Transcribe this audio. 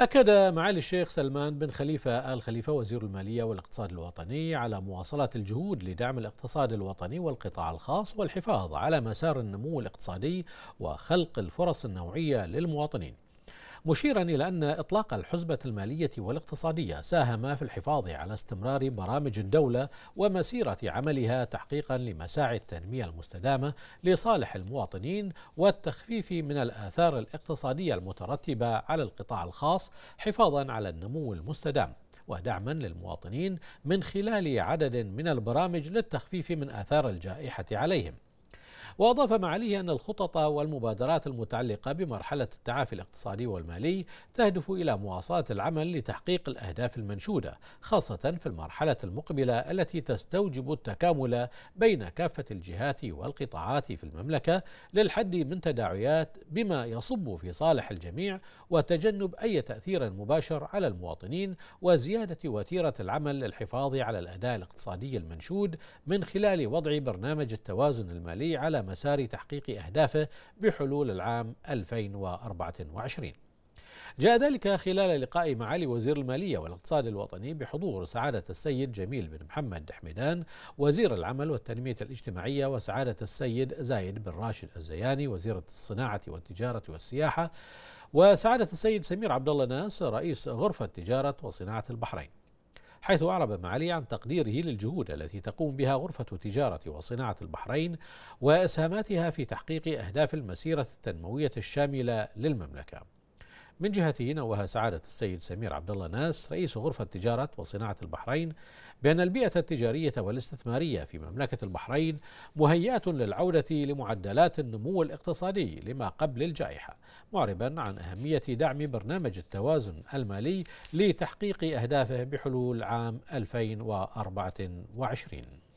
أكد معالي الشيخ سلمان بن خليفة آل خليفة وزير المالية والاقتصاد الوطني على مواصلة الجهود لدعم الاقتصاد الوطني والقطاع الخاص والحفاظ على مسار النمو الاقتصادي وخلق الفرص النوعية للمواطنين مشيرا إلى أن إطلاق الحزبة المالية والاقتصادية ساهم في الحفاظ على استمرار برامج الدولة ومسيرة عملها تحقيقا لمساعي التنمية المستدامة لصالح المواطنين والتخفيف من الآثار الاقتصادية المترتبة على القطاع الخاص حفاظا على النمو المستدام ودعما للمواطنين من خلال عدد من البرامج للتخفيف من آثار الجائحة عليهم وأضاف معاليه أن الخطط والمبادرات المتعلقة بمرحلة التعافي الاقتصادي والمالي تهدف إلى مواصلة العمل لتحقيق الأهداف المنشودة خاصة في المرحلة المقبلة التي تستوجب التكامل بين كافة الجهات والقطاعات في المملكة للحد من تداعيات بما يصب في صالح الجميع وتجنب أي تأثير مباشر على المواطنين وزيادة وتيرة العمل للحفاظ على الأداء الاقتصادي المنشود من خلال وضع برنامج التوازن المالي على مسار تحقيق أهدافه بحلول العام 2024 جاء ذلك خلال لقاء معالي وزير المالية والاقتصاد الوطني بحضور سعادة السيد جميل بن محمد حميدان وزير العمل والتنمية الاجتماعية وسعادة السيد زايد بن راشد الزياني وزير الصناعة والتجارة والسياحة وسعادة السيد سمير عبد الله ناس رئيس غرفة تجارة وصناعة البحرين حيث أعرب معالي عن تقديره للجهود التي تقوم بها غرفة تجارة وصناعة البحرين وإسهاماتها في تحقيق أهداف المسيرة التنموية الشاملة للمملكة من جهته نوه سعادة السيد سمير عبد الله ناس رئيس غرفة تجارة وصناعة البحرين بأن البيئة التجارية والاستثمارية في مملكة البحرين مهيئة للعودة لمعدلات النمو الاقتصادي لما قبل الجائحة معربا عن أهمية دعم برنامج التوازن المالي لتحقيق أهدافه بحلول عام 2024